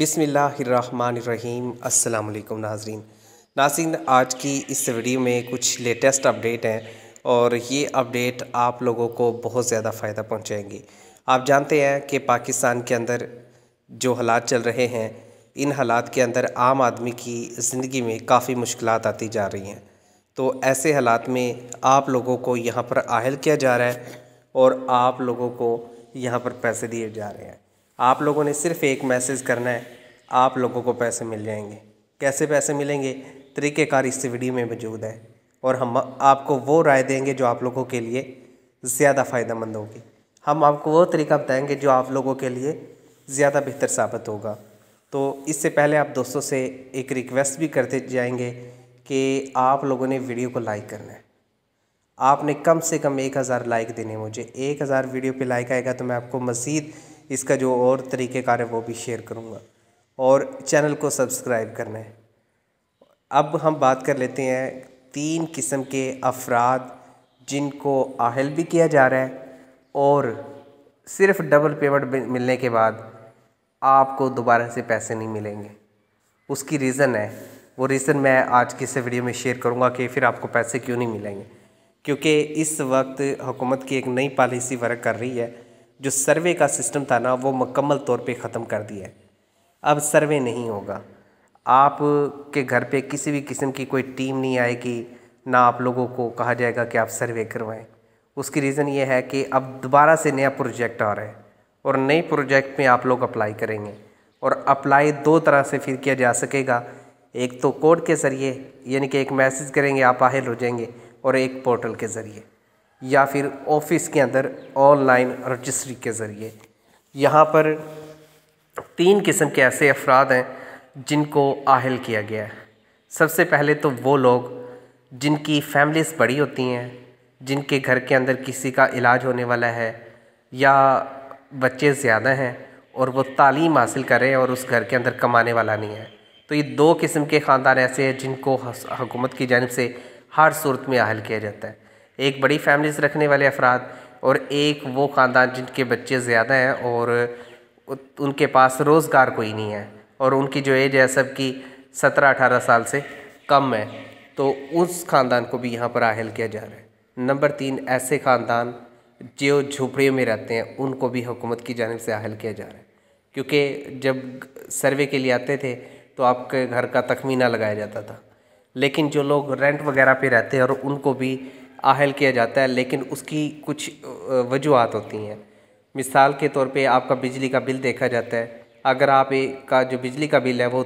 बिसमीम् अल्लाम नाजरीन नाजिन आज की इस वीडियो में कुछ लेटेस्ट अपडेट हैं और ये अपडेट आप लोगों को बहुत ज़्यादा फ़ायदा पहुँचाएंगी आप जानते हैं कि पाकिस्तान के अंदर जो हालात चल रहे हैं इन हालात के अंदर आम आदमी की ज़िंदगी में काफ़ी मुश्किल आती जा रही हैं तो ऐसे हालात में आप लोगों को यहाँ पर आहल किया जा रहा है और आप लोगों को यहाँ पर पैसे दिए जा रहे हैं आप लोगों ने सिर्फ एक मैसेज करना है आप लोगों को पैसे मिल जाएंगे कैसे पैसे मिलेंगे तरीक़ेकार इस वीडियो में मौजूद है और हम आपको वो राय देंगे जो आप लोगों के लिए ज़्यादा फ़ायदेमंद होगी हम आपको वो तरीका बताएंगे जो आप लोगों के लिए ज़्यादा बेहतर साबित होगा तो इससे पहले आप दोस्तों से एक रिक्वेस्ट भी करते जाएंगे कि आप लोगों ने वीडियो को लाइक करना है आपने कम से कम एक हज़ार लाइक देने मुझे एक हज़ार वीडियो पे लाइक आएगा तो मैं आपको मज़ीद इसका जो और तरीक़ेकार है वो भी शेयर करूँगा और चैनल को सब्सक्राइब करना है अब हम बात कर लेते हैं तीन किस्म के अफराद जिनको आहल भी किया जा रहा है और सिर्फ डबल पेमेंट मिलने के बाद आपको दोबारा से पैसे नहीं मिलेंगे उसकी रीज़न है वो रीज़न मैं आज की इस वीडियो में शेयर करूँगा कि फिर आपको पैसे क्यों नहीं मिलेंगे क्योंकि इस वक्त हुकूमत की एक नई पॉलिसी वर्क कर रही है जो सर्वे का सिस्टम था ना वो मुकम्मल तौर पे ख़त्म कर दिया है अब सर्वे नहीं होगा आप के घर पे किसी भी किस्म की कोई टीम नहीं आएगी ना आप लोगों को कहा जाएगा कि आप सर्वे करवाएं उसकी रीज़न ये है कि अब दोबारा से नया प्रोजेक्ट आ रहा है और नए प्रोजेक्ट में आप लोग अप्लाई करेंगे और अप्लाई दो तरह से फिर किया जा सकेगा एक तो कोड के ज़रिए यानी कि एक मैसेज करेंगे आप आहिल हो जाएंगे और एक पोर्टल के ज़रिए या फिर ऑफिस के अंदर ऑनलाइन रजिस्ट्री के ज़रिए यहाँ पर तीन किस्म के ऐसे अफराद हैं जिनको आहल किया गया है सबसे पहले तो वो लोग जिनकी फैमिलीज़ बड़ी होती हैं जिनके घर के अंदर किसी का इलाज होने वाला है या बच्चे ज़्यादा हैं और वो तालीम हासिल करें और उस घर के अंदर कमाने वाला नहीं है तो ये दो किस्म के ख़ानदान ऐसे हैं जिनको हकूमत की जानब से हर सूरत में अहल किया जाता है एक बड़ी फैमिली से रखने वाले अफराद और एक वो ख़ानदान जिनके बच्चे ज़्यादा हैं और उनके पास रोज़गार कोई नहीं है और उनकी जो एज है सबकी सत्रह अठारह साल से कम है तो उस ख़ानदान को भी यहाँ पर आहल किया जा रहा है नंबर तीन ऐसे ख़ानदान जो झोपड़ियों में रहते हैं उनको भी हुकूमत की जानब से अहल किया जा रहा है क्योंकि जब सर्वे के लिए आते थे तो आपके घर का तखमीना लगाया जाता था लेकिन जो लोग रेंट वगैरह पे रहते हैं और उनको भी आहल किया जाता है लेकिन उसकी कुछ वजूहत होती हैं मिसाल के तौर पे आपका बिजली का बिल देखा जाता है अगर आप एक का जो बिजली का बिल है वो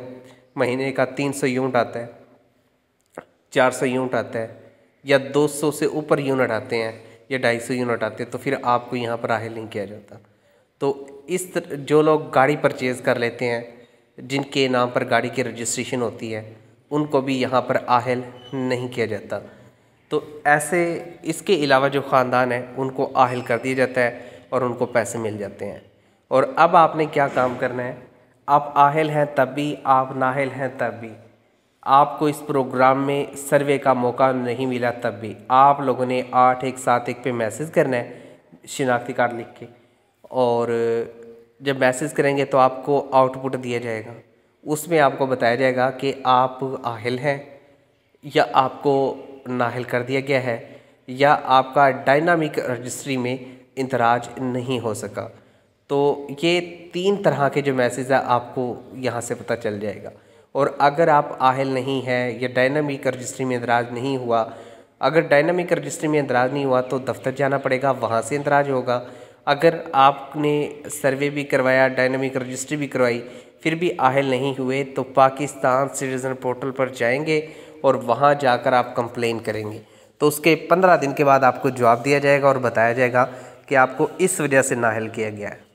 महीने का तीन सौ यूनिट आता है चार सौ यूनिट आता है या दो सौ से ऊपर यूनिट आते हैं या ढाई सौ यूनिट आते हैं तो फिर आपको यहाँ पर आहल नहीं किया जाता तो इस जो लोग गाड़ी परचेज़ कर लेते हैं जिनके नाम पर गाड़ी की रजिस्ट्रेशन होती है उनको भी यहाँ पर आहल नहीं किया जाता तो ऐसे इसके अलावा जो ख़ानदान है उनको आहल कर दिया जाता है और उनको पैसे मिल जाते हैं और अब आपने क्या काम करना है आप आहल हैं तब भी आप नाहल हैं तब भी आपको इस प्रोग्राम में सर्वे का मौका नहीं मिला तब भी आप लोगों ने आठ एक सात एक पे मैसेज करना है शिनाख्ती कार्ड लिख के और जब मैसेज करेंगे तो आपको आउटपुट दिया जाएगा उसमें आपको बताया जाएगा कि आप आहिल हैं या आपको नाहिल कर दिया गया है या आपका डायनामिक रजिस्ट्री में इंदराज नहीं हो सका तो ये तीन तरह के जो मैसेज है आपको यहाँ से पता चल जाएगा और अगर आप आहिल नहीं हैं या डायनामिक रजिस्ट्री में इंदराज नहीं हुआ अगर डायनामिक रजिस्ट्री में इंदराज नहीं हुआ तो दफ्तर जाना पड़ेगा वहाँ से इंदराज होगा अगर आपने सर्वे भी करवाया डायनामिक रजिस्ट्री भी करवाई फिर भी आहल नहीं हुए तो पाकिस्तान सिटीज़न पोर्टल पर जाएंगे और वहाँ जाकर आप कंप्लेन करेंगे तो उसके पंद्रह दिन के बाद आपको जवाब दिया जाएगा और बताया जाएगा कि आपको इस वजह से नाहल किया गया है